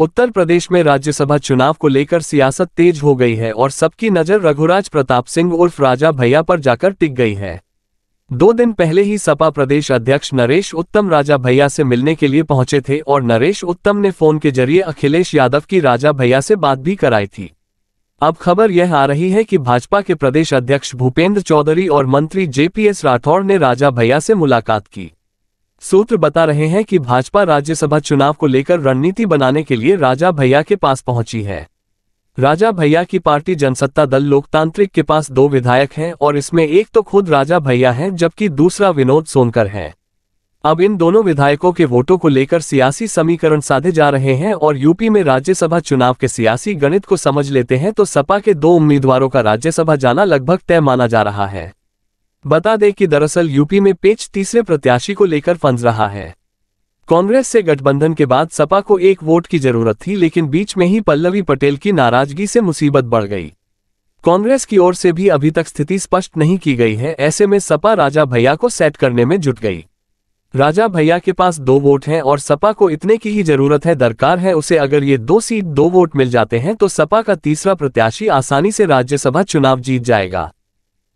उत्तर प्रदेश में राज्यसभा चुनाव को लेकर सियासत तेज हो गई है और सबकी नजर रघुराज प्रताप सिंह उर्फ राजा भैया पर जाकर टिक गई है दो दिन पहले ही सपा प्रदेश अध्यक्ष नरेश उत्तम राजा भैया से मिलने के लिए पहुंचे थे और नरेश उत्तम ने फोन के जरिए अखिलेश यादव की राजा भैया से बात भी कराई थी अब खबर यह आ रही है कि भाजपा के प्रदेश अध्यक्ष भूपेंद्र चौधरी और मंत्री जेपीएस राठौड़ ने राजा भैया से मुलाकात की सूत्र बता रहे हैं कि भाजपा राज्यसभा चुनाव को लेकर रणनीति बनाने के लिए राजा भैया के पास पहुंची है राजा भैया की पार्टी जनसत्ता दल लोकतांत्रिक के पास दो विधायक हैं और इसमें एक तो खुद राजा भैया हैं जबकि दूसरा विनोद सोनकर हैं अब इन दोनों विधायकों के वोटों को लेकर सियासी समीकरण साधे जा रहे हैं और यूपी में राज्यसभा चुनाव के सियासी गणित को समझ लेते हैं तो सपा के दो उम्मीदवारों का राज्यसभा जाना लगभग तय माना जा रहा है बता दें कि दरअसल यूपी में पेच तीसरे प्रत्याशी को लेकर फंस रहा है कांग्रेस से गठबंधन के बाद सपा को एक वोट की जरूरत थी लेकिन बीच में ही पल्लवी पटेल की नाराजगी से मुसीबत बढ़ गई कांग्रेस की ओर से भी अभी तक स्थिति स्पष्ट नहीं की गई है ऐसे में सपा राजा भैया को सेट करने में जुट गई राजा भैया के पास दो वोट हैं और सपा को इतने की ही जरूरत है दरकार है उसे अगर ये दो सीट दो वोट मिल जाते हैं तो सपा का तीसरा प्रत्याशी आसानी से राज्यसभा चुनाव जीत जाएगा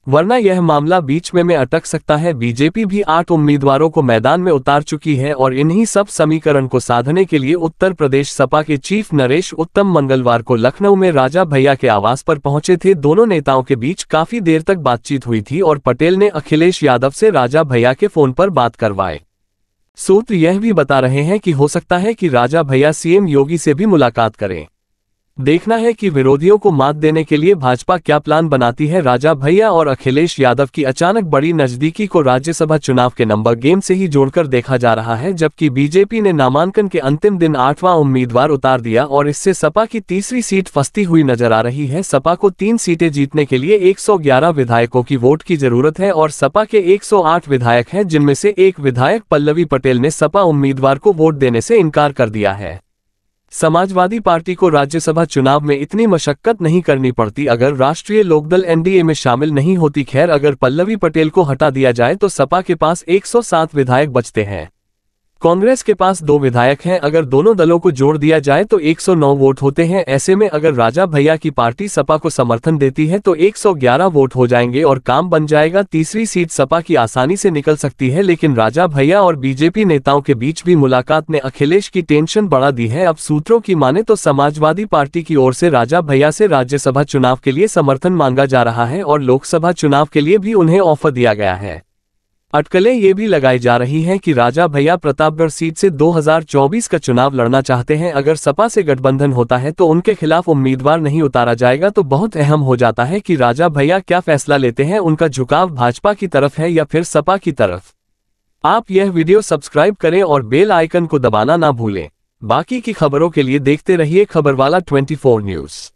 वरना यह मामला बीच में में अटक सकता है बीजेपी भी आठ उम्मीदवारों को मैदान में उतार चुकी है और इन्हीं सब समीकरण को साधने के लिए उत्तर प्रदेश सपा के चीफ नरेश उत्तम मंगलवार को लखनऊ में राजा भैया के आवास पर पहुंचे थे दोनों नेताओं के बीच काफी देर तक बातचीत हुई थी और पटेल ने अखिलेश यादव से राजा भैया के फोन पर बात करवाए सूत्र यह भी बता रहे हैं कि हो सकता है कि राजा भैया सीएम योगी से भी मुलाकात करें देखना है कि विरोधियों को मात देने के लिए भाजपा क्या प्लान बनाती है राजा भैया और अखिलेश यादव की अचानक बड़ी नजदीकी को राज्यसभा चुनाव के नंबर गेम से ही जोड़कर देखा जा रहा है जबकि बीजेपी ने नामांकन के अंतिम दिन आठवां उम्मीदवार उतार दिया और इससे सपा की तीसरी सीट फंसती हुई नजर आ रही है सपा को तीन सीटें जीतने के लिए एक विधायकों की वोट की जरूरत है और सपा के एक विधायक हैं जिनमें से एक विधायक पल्लवी पटेल ने सपा उम्मीदवार को वोट देने से इनकार कर दिया है समाजवादी पार्टी को राज्यसभा चुनाव में इतनी मशक्कत नहीं करनी पड़ती अगर राष्ट्रीय लोकदल एनडीए में शामिल नहीं होती खैर अगर पल्लवी पटेल को हटा दिया जाए तो सपा के पास 107 विधायक बचते हैं कांग्रेस के पास दो विधायक हैं अगर दोनों दलों को जोड़ दिया जाए तो 109 वोट होते हैं ऐसे में अगर राजा भैया की पार्टी सपा को समर्थन देती है तो 111 वोट हो जाएंगे और काम बन जाएगा तीसरी सीट सपा की आसानी से निकल सकती है लेकिन राजा भैया और बीजेपी नेताओं के बीच भी मुलाकात ने अखिलेश की टेंशन बढ़ा दी है अब सूत्रों की माने तो समाजवादी पार्टी की ओर से राजा भैया से राज्यसभा चुनाव के लिए समर्थन मांगा जा रहा है और लोकसभा चुनाव के लिए भी उन्हें ऑफर दिया गया है अटकलें ये भी लगाई जा रही हैं कि राजा भैया प्रतापगढ़ सीट से 2024 का चुनाव लड़ना चाहते हैं अगर सपा से गठबंधन होता है तो उनके खिलाफ उम्मीदवार नहीं उतारा जाएगा तो बहुत अहम हो जाता है कि राजा भैया क्या फैसला लेते हैं उनका झुकाव भाजपा की तरफ है या फिर सपा की तरफ आप यह वीडियो सब्सक्राइब करें और बेल आइकन को दबाना ना भूलें बाकी की खबरों के लिए देखते रहिए खबरवाला ट्वेंटी न्यूज़